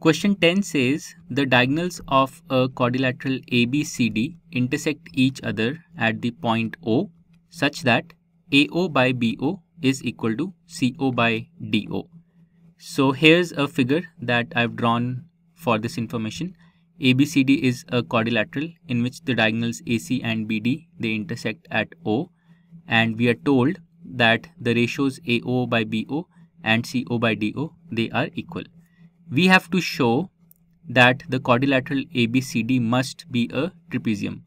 Question 10 says the diagonals of a quadrilateral ABCD intersect each other at the point O such that AO by BO is equal to CO by DO. So here's a figure that I've drawn for this information. ABCD is a quadrilateral in which the diagonals AC and BD they intersect at O and we are told that the ratios AO by BO and CO by DO they are equal we have to show that the quadrilateral ABCD must be a trapezium.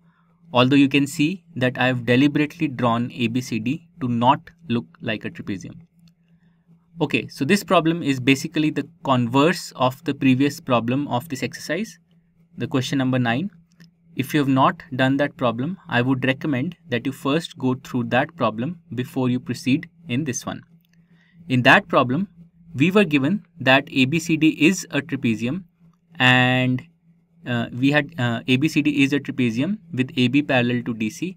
Although you can see that I have deliberately drawn ABCD to not look like a trapezium. Okay, so this problem is basically the converse of the previous problem of this exercise, the question number 9. If you have not done that problem, I would recommend that you first go through that problem before you proceed in this one. In that problem, we were given that ABCD is a trapezium and uh, we had uh, ABCD is a trapezium with AB parallel to DC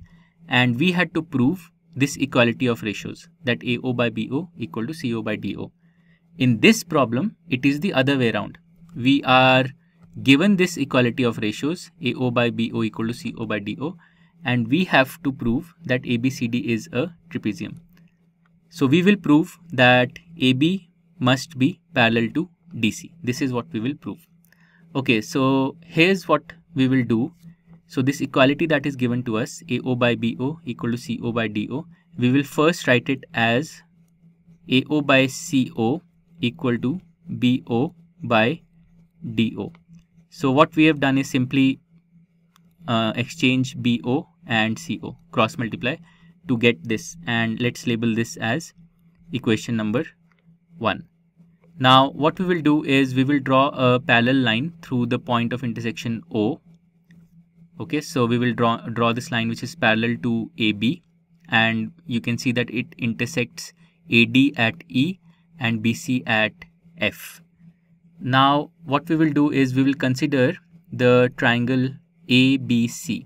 and we had to prove this equality of ratios that AO by BO equal to CO by DO. In this problem, it is the other way around. We are given this equality of ratios AO by BO equal to CO by DO and we have to prove that ABCD is a trapezium. So we will prove that AB must be parallel to DC. This is what we will prove. Okay, so here's what we will do. So this equality that is given to us, AO by BO equal to CO by DO, we will first write it as AO by CO equal to BO by DO. So what we have done is simply uh, exchange BO and CO, cross multiply to get this and let's label this as equation number 1. Now what we will do is we will draw a parallel line through the point of intersection O. Okay, so we will draw, draw this line which is parallel to AB and you can see that it intersects AD at E and BC at F. Now what we will do is we will consider the triangle ABC.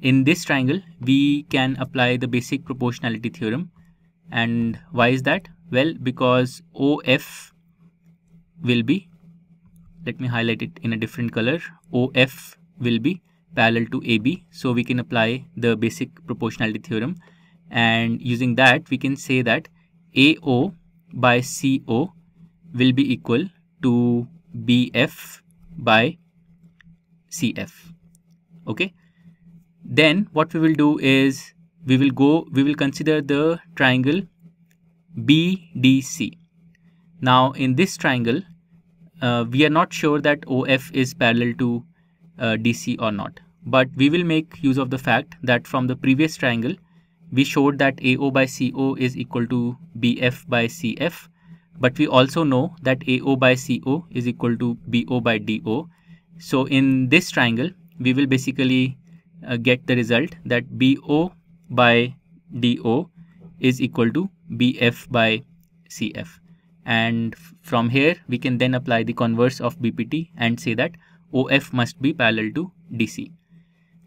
In this triangle, we can apply the basic proportionality theorem. And why is that? Well, because OF will be, let me highlight it in a different color, OF will be parallel to AB. So we can apply the basic proportionality theorem and using that we can say that AO by CO will be equal to BF by CF. Okay. Then what we will do is we will go, we will consider the triangle BDC. Now in this triangle, uh, we are not sure that OF is parallel to uh, DC or not. But we will make use of the fact that from the previous triangle, we showed that AO by CO is equal to BF by CF. But we also know that AO by CO is equal to BO by DO. So in this triangle, we will basically uh, get the result that BO by DO is equal to BF by CF and from here we can then apply the converse of BPT and say that OF must be parallel to DC.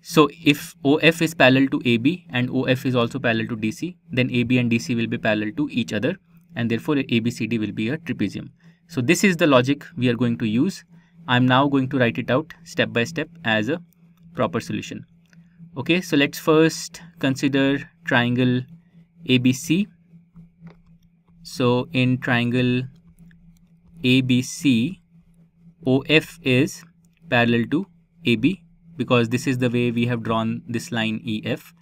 So if OF is parallel to AB and OF is also parallel to DC, then AB and DC will be parallel to each other and therefore ABCD will be a trapezium. So this is the logic we are going to use. I'm now going to write it out step by step as a proper solution. Okay, so let's first consider triangle ABC so in triangle ABC, OF is parallel to AB because this is the way we have drawn this line EF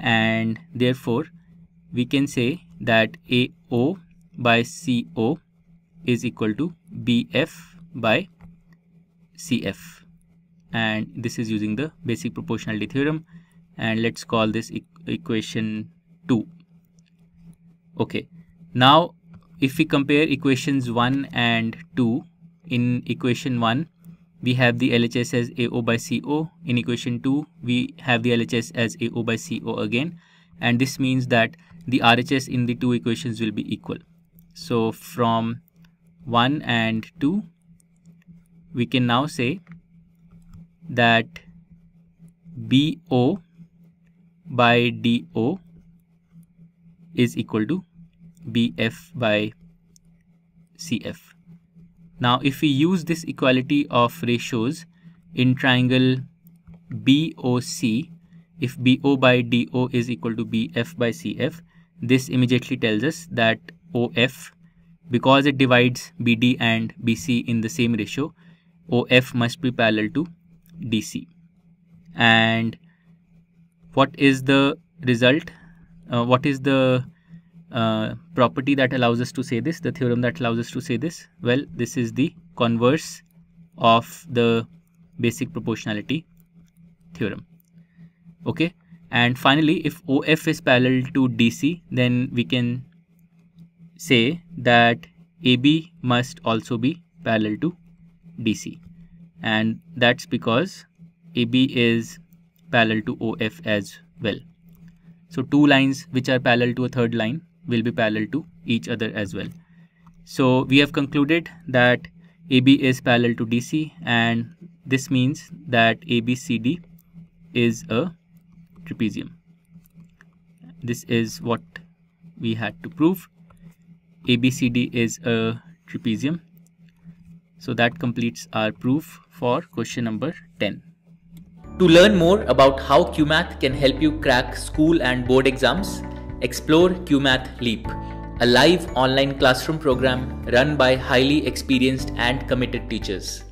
and therefore we can say that AO by CO is equal to BF by CF and this is using the basic proportionality theorem and let's call this e equation 2 okay now, if we compare equations 1 and 2, in equation 1, we have the LHS as AO by CO. In equation 2, we have the LHS as AO by CO again. And this means that the RHS in the two equations will be equal. So from 1 and 2, we can now say that BO by DO is equal to BF by CF. Now, if we use this equality of ratios in triangle BOC, if BO by DO is equal to BF by CF, this immediately tells us that OF, because it divides BD and BC in the same ratio, OF must be parallel to DC. And what is the result? Uh, what is the uh, property that allows us to say this, the theorem that allows us to say this? Well, this is the converse of the basic proportionality theorem. Okay. And finally, if OF is parallel to DC, then we can say that AB must also be parallel to DC. And that's because AB is parallel to OF as well. So two lines which are parallel to a third line will be parallel to each other as well. So we have concluded that AB is parallel to DC and this means that ABCD is a trapezium. This is what we had to prove. ABCD is a trapezium. So that completes our proof for question number 10. To learn more about how QMath can help you crack school and board exams, Explore QMath Leap, a live online classroom program run by highly experienced and committed teachers.